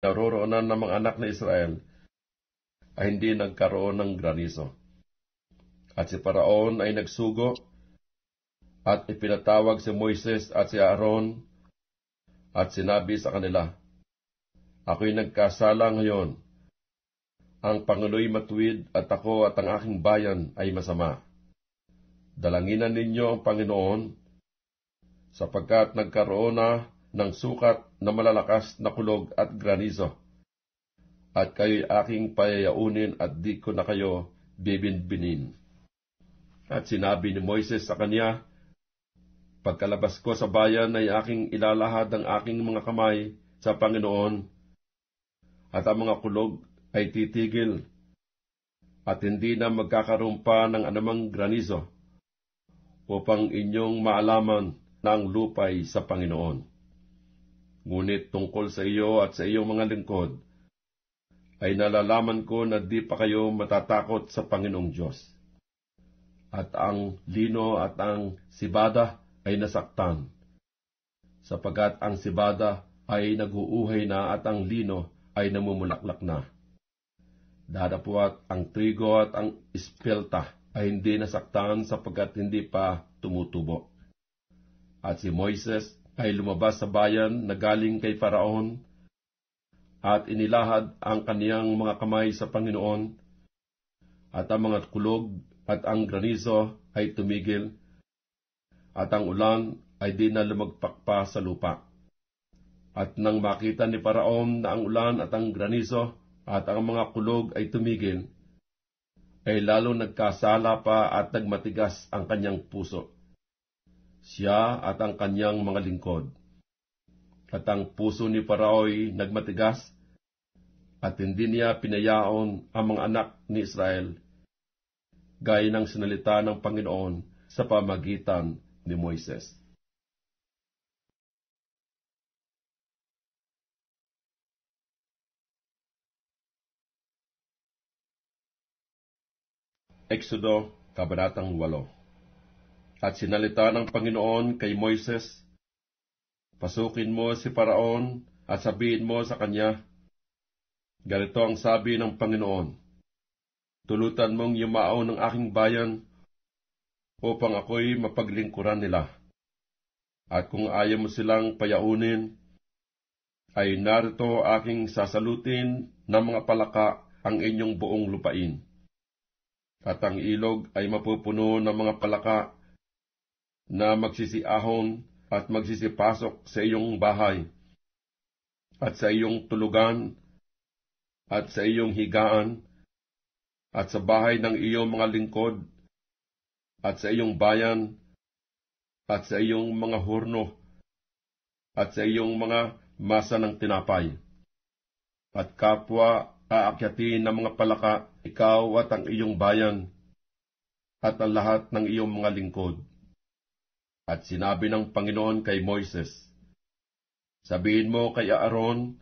naroroonan ng mga anak ni Israel ay hindi nagkaroon ng granizo. At si Paraon ay nagsugo at ipinatawag si Moises at si Aaron at sinabi sa kanila, Ako'y nagkasala ngayon. Ang Panguloy matuwid at ako at ang aking bayan ay masama. Dalanginan ninyo ang Panginoon, sapagkat nagkaroon na ng sukat na malalakas na kulog at granizo. At kayo'y aking payayaunin at di ko na kayo bibinbinin. At sinabi ni Moises sa kanya, Pagkalabas ko sa bayan ay aking ilalahad ang aking mga kamay sa Panginoon, at ang mga kulog ay titigil, at hindi na magkakaroon pa ng anumang granizo, upang inyong maalaman ng lupay sa Panginoon. Ngunit tungkol sa iyo at sa iyong mga lingkod, ay nalalaman ko na di pa kayo matatakot sa Panginoong Diyos. At ang lino at ang sibada ay nasaktan, sapagat ang sibada ay naguuhay na at ang lino ay namumulaklak na. Dadapuat ang trigo at ang espelta ay hindi nasaktan sapagat hindi pa tumutubo. At si Moises ay lumabas sa bayan na galing kay Faraon at inilahad ang kaniyang mga kamay sa Panginoon at ang mga kulog at ang granizo ay tumigil at ang ulan ay di na lumagpakpa sa lupa. At nang makita ni Paraon na ang ulan at ang granizo at ang mga kulog ay tumigil, ay lalo nagkasala pa at nagmatigas ang kanyang puso siya at ang kanyang mga lingkod. At ang puso ni Paraoy nagmatigas at hindi niya pinayaon ang mga anak ni Israel gaya ng sinalita ng Panginoon sa pamagitan ni Moises. Exodo, Kabanatang 8 at sinalita ng Panginoon kay Moises, Pasukin mo si Paraon at sabihin mo sa kanya, Ganito ang sabi ng Panginoon, Tulutan mong yumao ng aking bayan upang ako'y mapaglingkuran nila. At kung ayaw mo silang payaunin, ay narito aking sasalutin ng mga palaka ang inyong buong lupain. At ang ilog ay mapupuno ng mga palaka na magsisiahon at magsisipasok sa iyong bahay at sa iyong tulugan at sa iyong higaan at sa bahay ng iyong mga lingkod at sa iyong bayan at sa iyong mga hurno at sa iyong mga masa ng tinapay at kapwa aakyatin ng mga palaka ikaw at ang iyong bayan at ang lahat ng iyong mga lingkod at sinabi ng Panginoon kay Moises, Sabihin mo kay Aaron,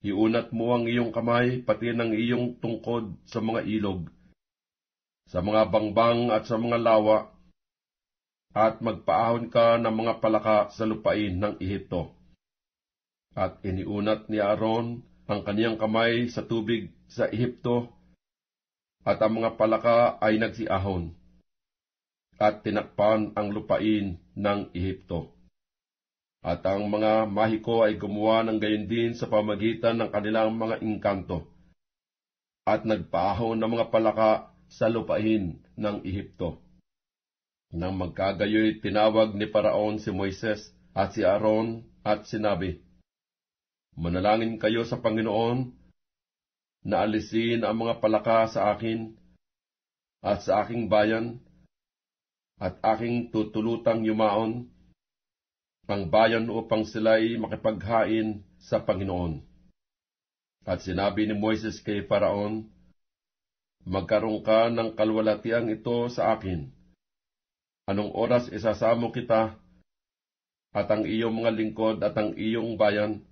Iunat mo ang iyong kamay pati ng iyong tungkod sa mga ilog, sa mga bangbang at sa mga lawa, at magpaahon ka ng mga palaka sa lupain ng Ehipto. At iniunat ni Aaron ang kaniyang kamay sa tubig sa Ehipto, at ang mga palaka ay nagsiahon at tinakpan ang lupain ng Ehipto. At ang mga mahiko ay gumawa ng gayon din sa pamagitan ng kanilang mga inkanto at nagpaahon ng mga palaka sa lupain ng Ehipto. Nang magkagayoy, tinawag ni Paraon si Moises at si Aaron at sinabi, Manalangin kayo sa Panginoon na alisin ang mga palaka sa akin at sa aking bayan at aking tutulutang yumaon pang bayan upang sila'y makipaghain sa Panginoon. At sinabi ni Moises kay Faraon, Magkaroon ka ng kalwalatiang ito sa akin. Anong oras isasamo kita at ang iyong mga lingkod at ang iyong bayan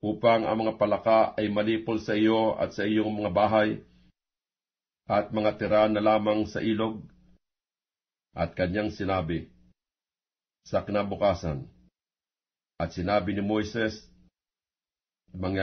upang ang mga palaka ay malipol sa iyo at sa iyong mga bahay at mga tira na lamang sa ilog at kanyang sinabi, Sa kinabukasan, at sinabi ni Moises, Mga